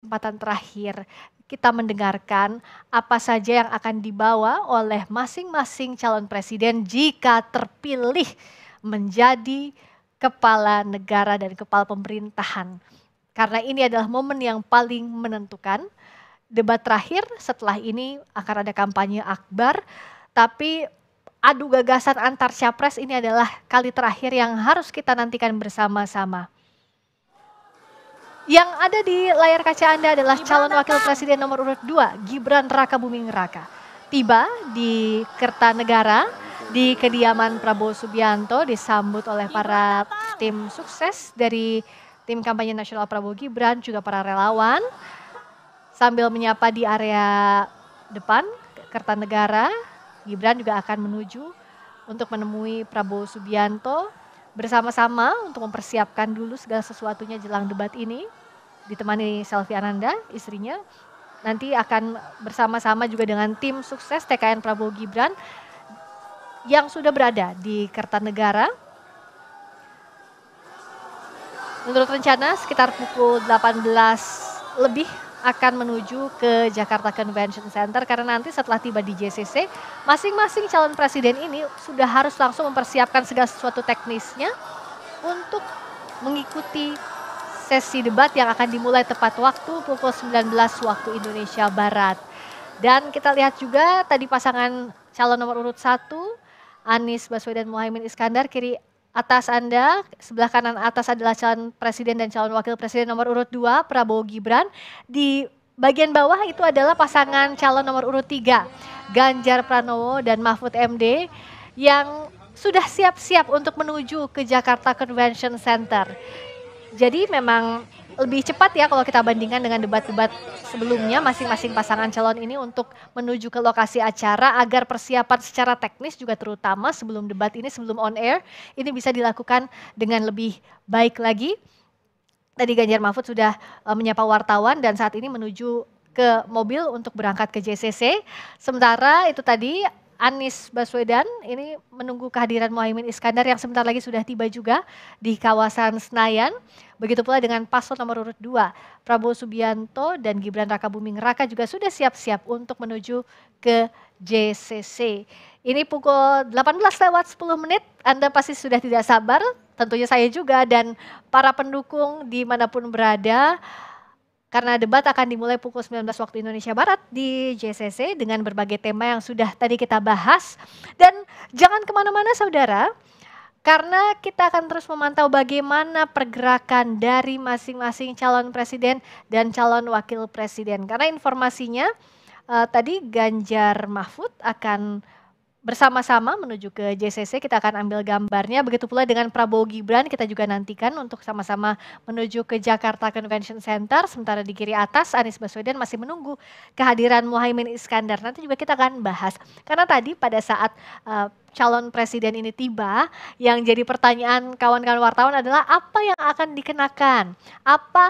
kesempatan terakhir kita mendengarkan apa saja yang akan dibawa oleh masing-masing calon presiden jika terpilih menjadi kepala negara dan kepala pemerintahan. Karena ini adalah momen yang paling menentukan. Debat terakhir setelah ini akan ada kampanye akbar, tapi adu gagasan antar capres ini adalah kali terakhir yang harus kita nantikan bersama-sama. Yang ada di layar kaca Anda adalah calon wakil presiden nomor urut 2, Gibran Raka Buming Raka. Tiba di Kertanegara, di kediaman Prabowo Subianto, disambut oleh para tim sukses dari tim kampanye nasional Prabowo Gibran, juga para relawan. Sambil menyapa di area depan Kertanegara, Gibran juga akan menuju untuk menemui Prabowo Subianto bersama-sama untuk mempersiapkan dulu segala sesuatunya jelang debat ini. Ditemani Selvi Ananda, istrinya. Nanti akan bersama-sama juga dengan tim sukses TKN Prabowo Gibran yang sudah berada di Kertanegara. Menurut rencana sekitar pukul 18 lebih akan menuju ke Jakarta Convention Center karena nanti setelah tiba di JCC, masing-masing calon presiden ini sudah harus langsung mempersiapkan segala sesuatu teknisnya untuk mengikuti sesi debat yang akan dimulai tepat waktu pukul 19 waktu Indonesia Barat. Dan kita lihat juga tadi pasangan calon nomor urut satu Anies Baswedan Muhaimin Iskandar kiri atas Anda, sebelah kanan atas adalah calon presiden dan calon wakil presiden nomor urut 2 Prabowo Gibran. Di bagian bawah itu adalah pasangan calon nomor urut 3 Ganjar Pranowo dan Mahfud MD yang sudah siap-siap untuk menuju ke Jakarta Convention Center. Jadi memang lebih cepat ya kalau kita bandingkan dengan debat-debat sebelumnya masing-masing pasangan calon ini untuk menuju ke lokasi acara agar persiapan secara teknis juga terutama sebelum debat ini sebelum on air ini bisa dilakukan dengan lebih baik lagi. Tadi Ganjar Mahfud sudah eh, menyapa wartawan dan saat ini menuju ke mobil untuk berangkat ke JCC. Sementara itu tadi Anies Baswedan ini menunggu kehadiran Mohaimin Iskandar yang sebentar lagi sudah tiba juga di kawasan Senayan. Begitu pula dengan paslon nomor urut 2 Prabowo Subianto dan Gibran Raka Buming Raka juga sudah siap-siap untuk menuju ke JCC. Ini pukul 18 lewat 10 menit, Anda pasti sudah tidak sabar, tentunya saya juga dan para pendukung dimanapun berada. Karena debat akan dimulai pukul 19 waktu Indonesia Barat di JCC dengan berbagai tema yang sudah tadi kita bahas. Dan jangan kemana-mana saudara, karena kita akan terus memantau bagaimana pergerakan dari masing-masing calon presiden dan calon wakil presiden. Karena informasinya uh, tadi Ganjar Mahfud akan bersama-sama menuju ke JCC. Kita akan ambil gambarnya. Begitu pula dengan Prabowo Gibran kita juga nantikan untuk sama-sama menuju ke Jakarta Convention Center. Sementara di kiri atas Anies Baswedan masih menunggu kehadiran Muhaimin Iskandar. Nanti juga kita akan bahas. Karena tadi pada saat uh, calon presiden ini tiba, yang jadi pertanyaan kawan-kawan wartawan adalah apa yang akan dikenakan, apa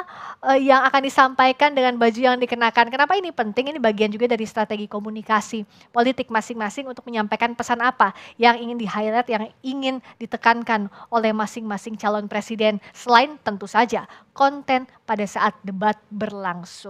eh, yang akan disampaikan dengan baju yang dikenakan. Kenapa ini penting? Ini bagian juga dari strategi komunikasi politik masing-masing untuk menyampaikan pesan apa yang ingin di highlight, yang ingin ditekankan oleh masing-masing calon presiden. Selain tentu saja konten pada saat debat berlangsung.